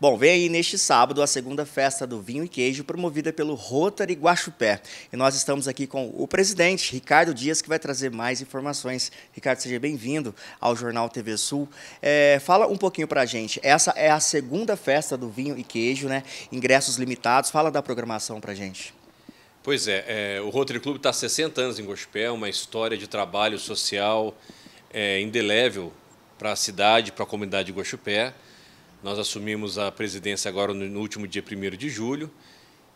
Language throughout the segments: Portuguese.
Bom, vem aí neste sábado a segunda festa do vinho e queijo promovida pelo Rotary Guaxupé. E nós estamos aqui com o presidente Ricardo Dias, que vai trazer mais informações. Ricardo, seja bem-vindo ao Jornal TV Sul. É, fala um pouquinho para a gente. Essa é a segunda festa do vinho e queijo, né? Ingressos limitados. Fala da programação para a gente. Pois é, é o Rotary Clube está há 60 anos em Guaxupé, uma história de trabalho social é, indelével para a cidade, para a comunidade de Guaxupé. Nós assumimos a presidência agora no último dia 1 de julho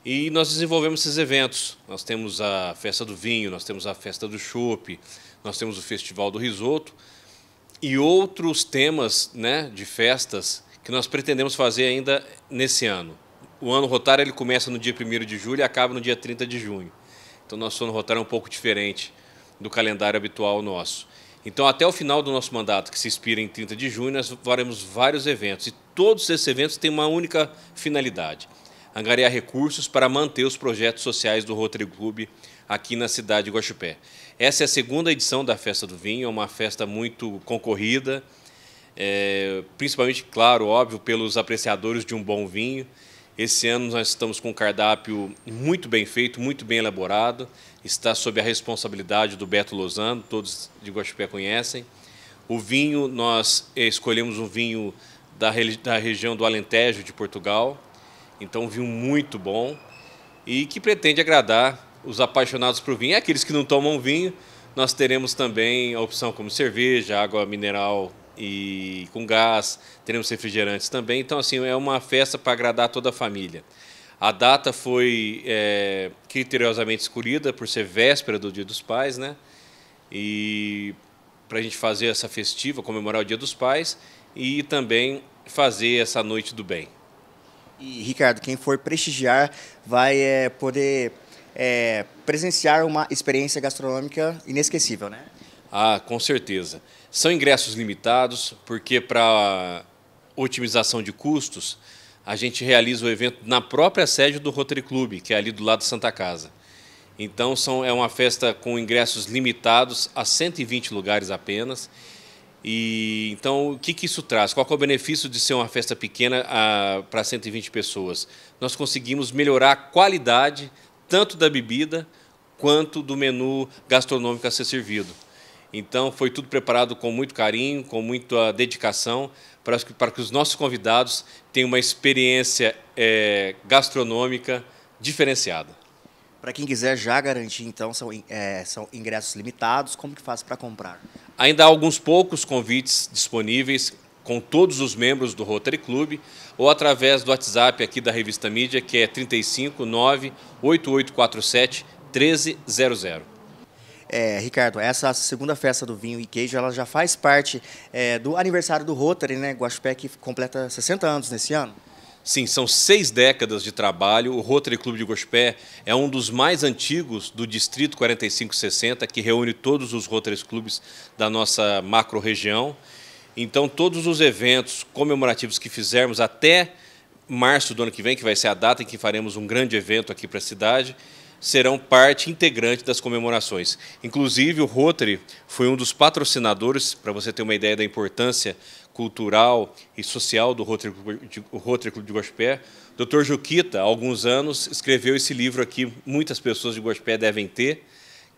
e nós desenvolvemos esses eventos. Nós temos a festa do vinho, nós temos a festa do chope, nós temos o festival do risoto e outros temas né, de festas que nós pretendemos fazer ainda nesse ano. O ano rotário ele começa no dia 1 de julho e acaba no dia 30 de junho. Então, nosso ano rotário é um pouco diferente do calendário habitual nosso. Então, até o final do nosso mandato, que se expira em 30 de junho, nós faremos vários eventos. E todos esses eventos têm uma única finalidade: angariar recursos para manter os projetos sociais do Rotary Club aqui na cidade de Guaxupé. Essa é a segunda edição da Festa do Vinho, é uma festa muito concorrida, é, principalmente, claro, óbvio, pelos apreciadores de um bom vinho. Esse ano nós estamos com um cardápio muito bem feito, muito bem elaborado. Está sob a responsabilidade do Beto Lozano, todos de Guaxupé conhecem. O vinho, nós escolhemos um vinho da, da região do Alentejo, de Portugal. Então, um vinho muito bom e que pretende agradar os apaixonados por vinho. E aqueles que não tomam vinho, nós teremos também a opção como cerveja, água mineral e com gás, teremos refrigerantes também. Então, assim, é uma festa para agradar toda a família. A data foi é, criteriosamente escolhida por ser véspera do Dia dos Pais, né? E para a gente fazer essa festiva, comemorar o Dia dos Pais e também fazer essa noite do bem. E, Ricardo, quem for prestigiar vai é, poder é, presenciar uma experiência gastronômica inesquecível, né? Ah, com certeza. São ingressos limitados, porque para otimização de custos, a gente realiza o evento na própria sede do Rotary Club, que é ali do lado de Santa Casa. Então são, é uma festa com ingressos limitados a 120 lugares apenas. E então o que, que isso traz? Qual é o benefício de ser uma festa pequena ah, para 120 pessoas? Nós conseguimos melhorar a qualidade tanto da bebida quanto do menu gastronômico a ser servido. Então foi tudo preparado com muito carinho, com muita dedicação, para que, para que os nossos convidados tenham uma experiência é, gastronômica diferenciada. Para quem quiser já garantir, então, são, é, são ingressos limitados, como que faz para comprar? Ainda há alguns poucos convites disponíveis com todos os membros do Rotary Club ou através do WhatsApp aqui da Revista Mídia, que é 359 8847 1300. É, Ricardo, essa segunda festa do vinho e queijo, ela já faz parte é, do aniversário do Rotary, né? Guaxupé, que completa 60 anos nesse ano. Sim, são seis décadas de trabalho. O Rotary Clube de Guaxupé é um dos mais antigos do Distrito 4560, que reúne todos os Rotary Clubes da nossa macro-região. Então, todos os eventos comemorativos que fizermos até março do ano que vem, que vai ser a data em que faremos um grande evento aqui para a cidade, serão parte integrante das comemorações. Inclusive, o Rotary foi um dos patrocinadores, para você ter uma ideia da importância cultural e social do Rotary, Clube de Guachupé. Dr. Juquita, há alguns anos, escreveu esse livro aqui, muitas pessoas de Guachupé devem ter,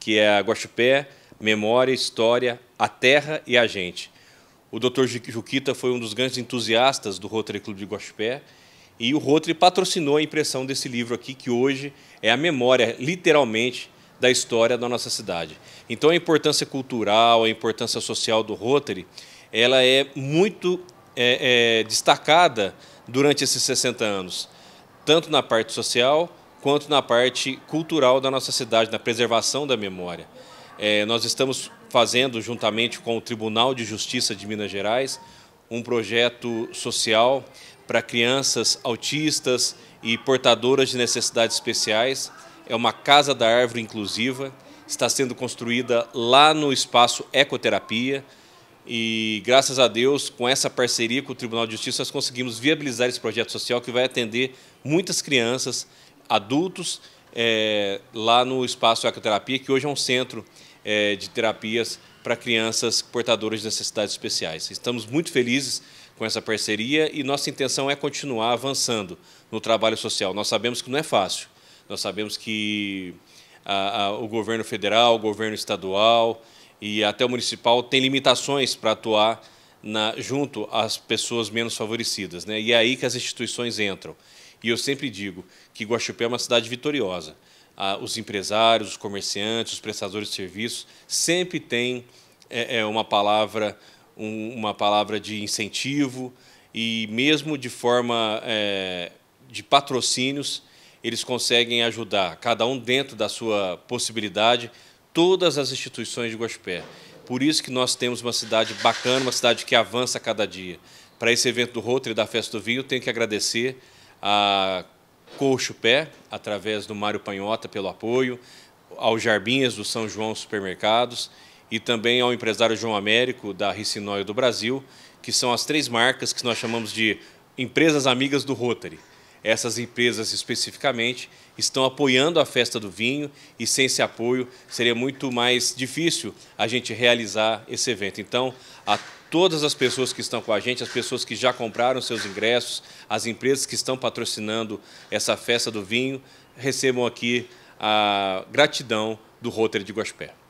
que é Guaxupé, Memória, História, a Terra e a Gente. O Dr. Juquita foi um dos grandes entusiastas do Rotary Clube de Guachupé. E o Rotary patrocinou a impressão desse livro aqui, que hoje é a memória, literalmente, da história da nossa cidade. Então, a importância cultural, a importância social do Rotary, ela é muito é, é, destacada durante esses 60 anos, tanto na parte social quanto na parte cultural da nossa cidade, na preservação da memória. É, nós estamos fazendo, juntamente com o Tribunal de Justiça de Minas Gerais, um projeto social para crianças autistas e portadoras de necessidades especiais. É uma casa da árvore inclusiva, está sendo construída lá no espaço Ecoterapia. E graças a Deus, com essa parceria com o Tribunal de Justiça, nós conseguimos viabilizar esse projeto social que vai atender muitas crianças, adultos, é, lá no espaço Ecoterapia, que hoje é um centro é, de terapias para crianças portadoras de necessidades especiais. Estamos muito felizes com essa parceria e nossa intenção é continuar avançando no trabalho social. Nós sabemos que não é fácil, nós sabemos que a, a, o governo federal, o governo estadual e até o municipal tem limitações para atuar na, junto às pessoas menos favorecidas. Né? E é aí que as instituições entram. E eu sempre digo que Guaxupé é uma cidade vitoriosa ah, os empresários, os comerciantes, os prestadores de serviços, sempre tem é, é uma palavra um, uma palavra de incentivo e mesmo de forma é, de patrocínios eles conseguem ajudar cada um dentro da sua possibilidade todas as instituições de Guaxupé. Por isso que nós temos uma cidade bacana, uma cidade que avança a cada dia. Para esse evento do Rotary da Festa do Vinho, tenho que agradecer a Coxo Pé, através do Mário Panhota pelo apoio, ao Jarbinhas do São João Supermercados e também ao empresário João Américo da Ricinóio do Brasil, que são as três marcas que nós chamamos de empresas amigas do Rotary. Essas empresas especificamente estão apoiando a festa do vinho e sem esse apoio seria muito mais difícil a gente realizar esse evento. Então, a todas as pessoas que estão com a gente, as pessoas que já compraram seus ingressos, as empresas que estão patrocinando essa festa do vinho, recebam aqui a gratidão do Rotary de Guaxupé.